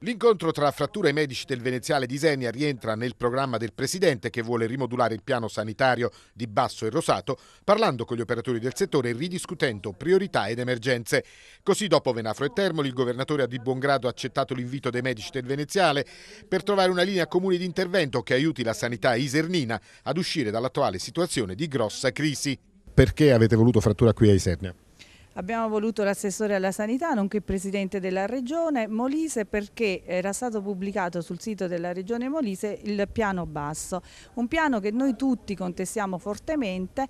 L'incontro tra frattura e medici del veneziale di Senia rientra nel programma del Presidente che vuole rimodulare il piano sanitario di Basso e Rosato parlando con gli operatori del settore e ridiscutendo priorità ed emergenze. Così dopo Venafro e Termoli il governatore ha di buon grado accettato l'invito dei medici del veneziale per trovare una linea comune di intervento che aiuti la sanità isernina ad uscire dall'attuale situazione di grossa crisi. Perché avete voluto frattura qui a Isernia? Abbiamo voluto l'assessore alla sanità, nonché presidente della regione Molise perché era stato pubblicato sul sito della regione Molise il piano basso, un piano che noi tutti contestiamo fortemente,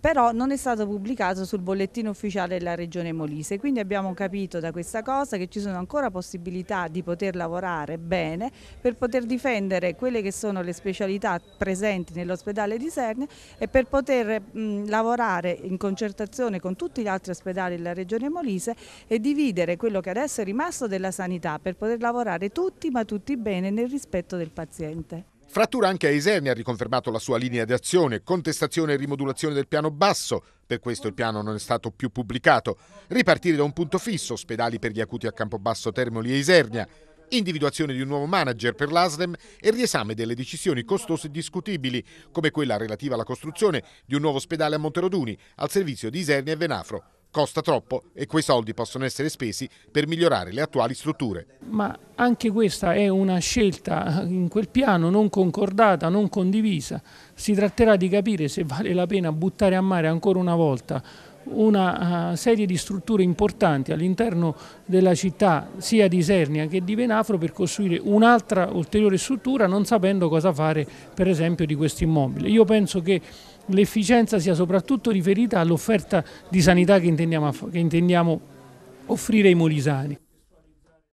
però non è stato pubblicato sul bollettino ufficiale della regione Molise, quindi abbiamo capito da questa cosa che ci sono ancora possibilità di poter lavorare bene per poter difendere quelle che sono le specialità presenti nell'ospedale di Sernia e per poter mh, lavorare in concertazione con tutti gli altri ospedali centrale della regione Molise e dividere quello che adesso è rimasto della sanità per poter lavorare tutti ma tutti bene nel rispetto del paziente. Frattura anche a Isernia ha riconfermato la sua linea di azione, contestazione e rimodulazione del piano basso, per questo il piano non è stato più pubblicato, ripartire da un punto fisso, ospedali per gli acuti a Campobasso, Termoli e Isernia, individuazione di un nuovo manager per l'ASDEM e riesame delle decisioni costose e discutibili, come quella relativa alla costruzione di un nuovo ospedale a Monteroduni, al servizio di Isernia e Venafro. Costa troppo e quei soldi possono essere spesi per migliorare le attuali strutture. Ma anche questa è una scelta in quel piano non concordata, non condivisa. Si tratterà di capire se vale la pena buttare a mare ancora una volta una eh, serie di strutture importanti all'interno della città sia di Sernia che di Venafro per costruire un'altra ulteriore struttura non sapendo cosa fare per esempio di questo immobile. Io penso che l'efficienza sia soprattutto riferita all'offerta di sanità che intendiamo, che intendiamo offrire ai molisani.